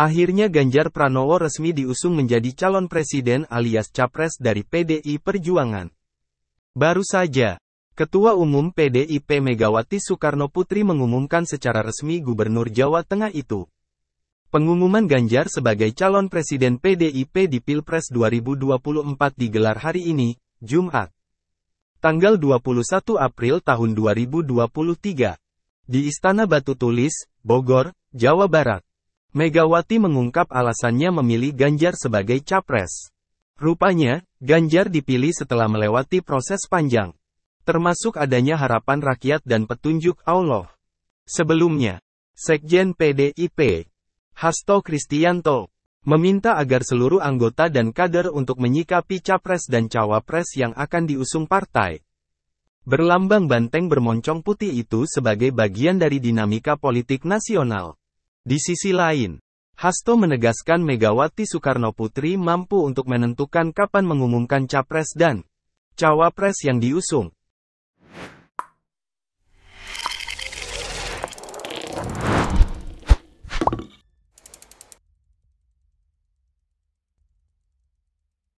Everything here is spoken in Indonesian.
Akhirnya Ganjar Pranowo resmi diusung menjadi calon presiden alias capres dari PDI Perjuangan. Baru saja, Ketua Umum PDIP Megawati Soekarno Putri mengumumkan secara resmi Gubernur Jawa Tengah itu. Pengumuman Ganjar sebagai calon presiden PDIP di Pilpres 2024 digelar hari ini, Jumat. Tanggal 21 April tahun 2023. Di Istana Batu Tulis, Bogor, Jawa Barat. Megawati mengungkap alasannya memilih Ganjar sebagai capres. Rupanya, Ganjar dipilih setelah melewati proses panjang. Termasuk adanya harapan rakyat dan petunjuk Allah. Sebelumnya, Sekjen PDIP, Hasto Kristianto, meminta agar seluruh anggota dan kader untuk menyikapi capres dan cawapres yang akan diusung partai. Berlambang banteng bermoncong putih itu sebagai bagian dari dinamika politik nasional. Di sisi lain, Hasto menegaskan Megawati Soekarno Putri mampu untuk menentukan kapan mengumumkan capres dan cawapres yang diusung.